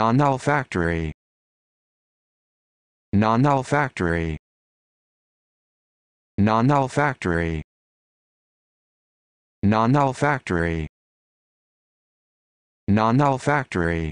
non-olfactory non-olfactory non-olfactory non-olfactory non-olfactory